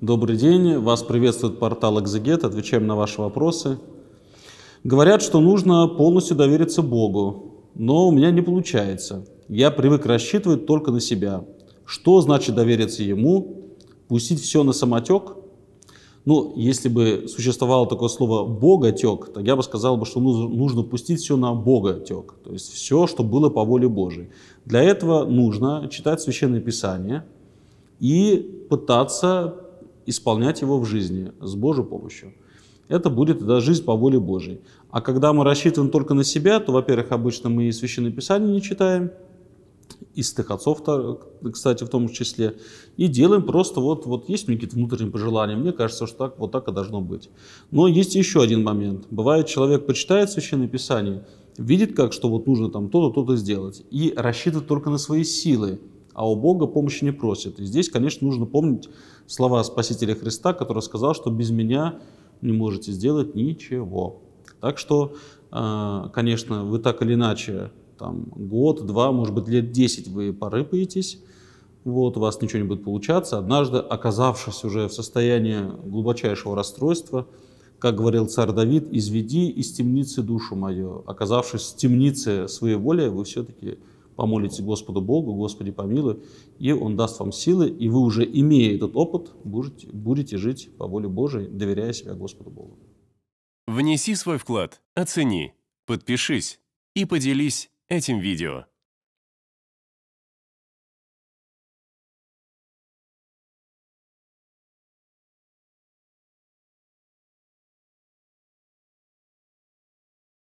Добрый день, вас приветствует портал Экзегет, отвечаем на ваши вопросы. Говорят, что нужно полностью довериться Богу, но у меня не получается. Я привык рассчитывать только на себя. Что значит довериться Ему? Пустить все на самотек? Ну, если бы существовало такое слово «боготек», то я бы сказал, бы, что нужно пустить все на боготек, то есть все, что было по воле Божией. Для этого нужно читать Священное Писание и пытаться исполнять его в жизни с Божьей помощью. Это будет тогда жизнь по воле Божьей. А когда мы рассчитываем только на себя, то, во-первых, обычно мы и Священное Писание не читаем, и стых отцов, кстати, в том числе, и делаем просто вот, вот есть у меня какие-то внутренние пожелания, мне кажется, что так, вот так и должно быть. Но есть еще один момент. Бывает, человек почитает Священное Писание, видит, как, что вот нужно там то-то, то-то сделать, и рассчитывает только на свои силы, а у Бога помощи не просит. И здесь, конечно, нужно помнить слова Спасителя Христа, который сказал, что без меня не можете сделать ничего. Так что, а, конечно, вы так или иначе, там, год, два, может быть, лет десять вы порыпаетесь, вот, у вас ничего не будет получаться. Однажды, оказавшись уже в состоянии глубочайшего расстройства, как говорил царь Давид, «Изведи из темницы душу мою». Оказавшись в темнице своей воли, вы все-таки помолите Господу Богу, Господи помилуй, и Он даст вам силы, и вы уже, имея этот опыт, будете, будете жить по воле Божией, доверяя себя Господу Богу. Внеси свой вклад, оцени, подпишись и поделись этим видео.